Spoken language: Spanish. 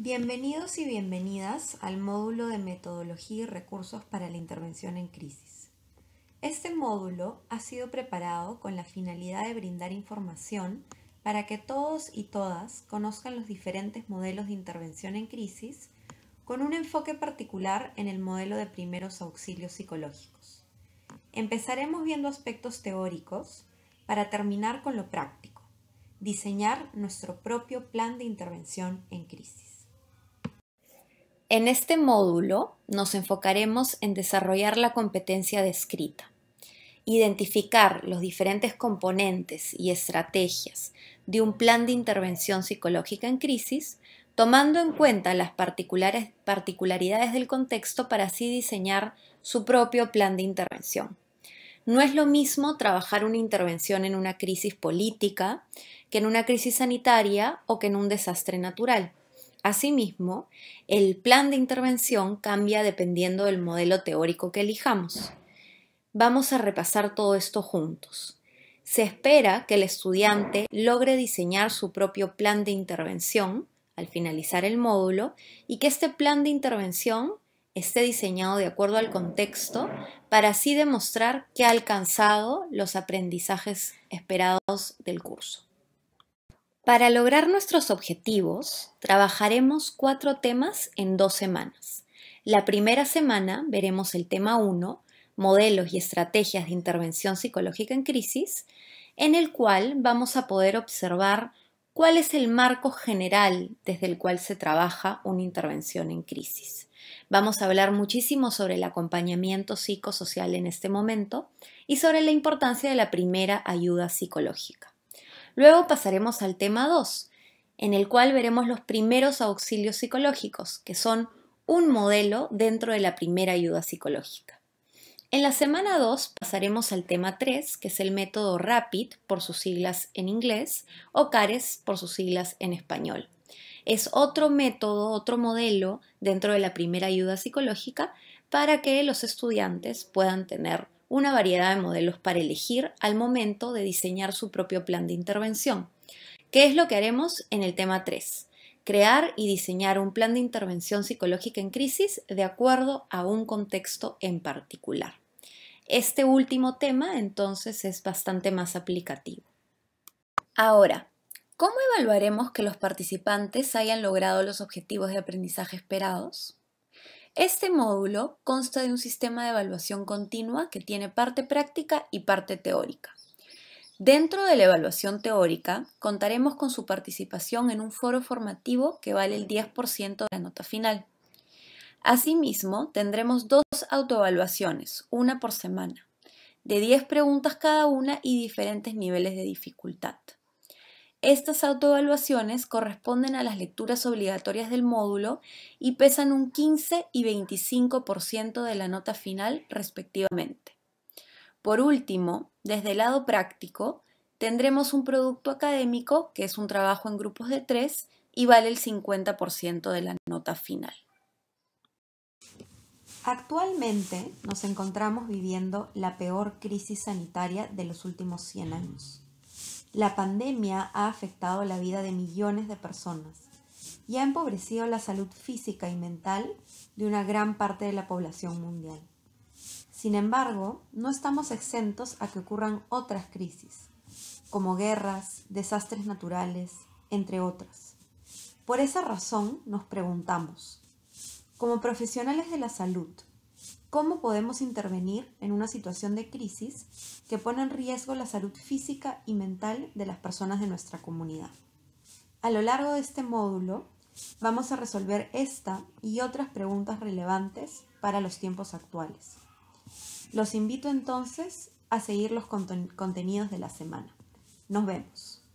Bienvenidos y bienvenidas al módulo de Metodología y Recursos para la Intervención en Crisis. Este módulo ha sido preparado con la finalidad de brindar información para que todos y todas conozcan los diferentes modelos de intervención en crisis con un enfoque particular en el modelo de primeros auxilios psicológicos. Empezaremos viendo aspectos teóricos para terminar con lo práctico, diseñar nuestro propio plan de intervención en crisis. En este módulo nos enfocaremos en desarrollar la competencia descrita, identificar los diferentes componentes y estrategias de un plan de intervención psicológica en crisis, tomando en cuenta las particularidades del contexto para así diseñar su propio plan de intervención. No es lo mismo trabajar una intervención en una crisis política que en una crisis sanitaria o que en un desastre natural. Asimismo, el plan de intervención cambia dependiendo del modelo teórico que elijamos. Vamos a repasar todo esto juntos. Se espera que el estudiante logre diseñar su propio plan de intervención al finalizar el módulo y que este plan de intervención esté diseñado de acuerdo al contexto para así demostrar que ha alcanzado los aprendizajes esperados del curso. Para lograr nuestros objetivos, trabajaremos cuatro temas en dos semanas. La primera semana veremos el tema 1, modelos y estrategias de intervención psicológica en crisis, en el cual vamos a poder observar cuál es el marco general desde el cual se trabaja una intervención en crisis. Vamos a hablar muchísimo sobre el acompañamiento psicosocial en este momento y sobre la importancia de la primera ayuda psicológica. Luego pasaremos al tema 2, en el cual veremos los primeros auxilios psicológicos, que son un modelo dentro de la primera ayuda psicológica. En la semana 2 pasaremos al tema 3, que es el método RAPID por sus siglas en inglés o CARES por sus siglas en español. Es otro método, otro modelo dentro de la primera ayuda psicológica para que los estudiantes puedan tener una variedad de modelos para elegir al momento de diseñar su propio plan de intervención. ¿Qué es lo que haremos en el tema 3? Crear y diseñar un plan de intervención psicológica en crisis de acuerdo a un contexto en particular. Este último tema entonces es bastante más aplicativo. Ahora, ¿cómo evaluaremos que los participantes hayan logrado los objetivos de aprendizaje esperados? Este módulo consta de un sistema de evaluación continua que tiene parte práctica y parte teórica. Dentro de la evaluación teórica, contaremos con su participación en un foro formativo que vale el 10% de la nota final. Asimismo, tendremos dos autoevaluaciones, una por semana, de 10 preguntas cada una y diferentes niveles de dificultad. Estas autoevaluaciones corresponden a las lecturas obligatorias del módulo y pesan un 15 y 25% de la nota final respectivamente. Por último, desde el lado práctico, tendremos un producto académico, que es un trabajo en grupos de tres, y vale el 50% de la nota final. Actualmente nos encontramos viviendo la peor crisis sanitaria de los últimos 100 años. La pandemia ha afectado la vida de millones de personas y ha empobrecido la salud física y mental de una gran parte de la población mundial. Sin embargo, no estamos exentos a que ocurran otras crisis, como guerras, desastres naturales, entre otras. Por esa razón nos preguntamos, como profesionales de la salud, ¿Cómo podemos intervenir en una situación de crisis que pone en riesgo la salud física y mental de las personas de nuestra comunidad? A lo largo de este módulo vamos a resolver esta y otras preguntas relevantes para los tiempos actuales. Los invito entonces a seguir los contenidos de la semana. Nos vemos.